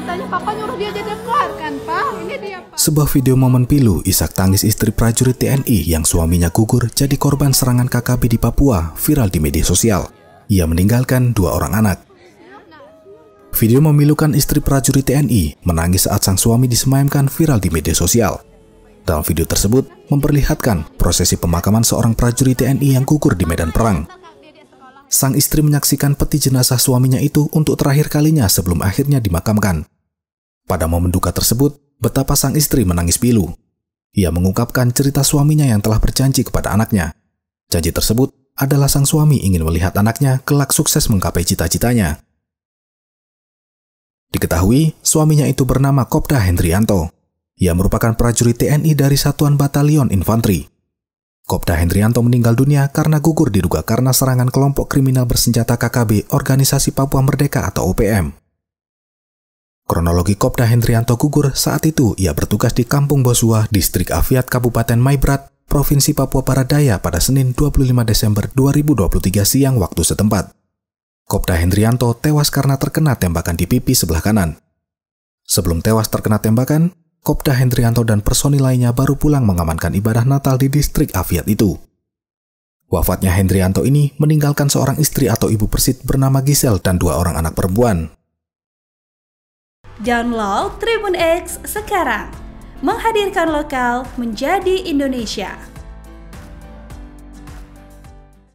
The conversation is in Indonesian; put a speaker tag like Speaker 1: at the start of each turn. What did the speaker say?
Speaker 1: katanya papa nyuruh dia keluar kan pak ini dia
Speaker 2: pak sebuah video momen pilu isak tangis istri prajurit TNI yang suaminya gugur jadi korban serangan KKB di Papua viral di media sosial ia meninggalkan dua orang anak video memilukan istri prajurit TNI menangis saat sang suami disemayamkan viral di media sosial dalam video tersebut memperlihatkan prosesi pemakaman seorang prajurit TNI yang gugur di medan perang sang istri menyaksikan peti jenazah suaminya itu untuk terakhir kalinya sebelum akhirnya dimakamkan. Pada momen duka tersebut, betapa sang istri menangis pilu. Ia mengungkapkan cerita suaminya yang telah berjanji kepada anaknya. Janji tersebut adalah sang suami ingin melihat anaknya kelak sukses menggapai cita-citanya. Diketahui, suaminya itu bernama Kopda Hendrianto. Ia merupakan prajurit TNI dari Satuan Batalion Infanteri. Kopda Hendrianto meninggal dunia karena gugur diduga karena serangan kelompok kriminal bersenjata KKB Organisasi Papua Merdeka atau OPM. Kronologi Kopda Hendrianto gugur saat itu ia bertugas di Kampung Bosua, Distrik Afiat, Kabupaten Maibrat, Provinsi Papua Barat Daya pada Senin 25 Desember 2023 siang waktu setempat. Kopda Hendrianto tewas karena terkena tembakan di pipi sebelah kanan. Sebelum tewas terkena tembakan, Kopda Hendrianto dan personil lainnya baru pulang mengamankan ibadah Natal di distrik Aviat itu. Wafatnya Hendrianto ini meninggalkan seorang istri atau ibu persit bernama Gisel dan dua orang anak perempuan.
Speaker 1: Download Tribun X sekarang, menghadirkan lokal menjadi Indonesia.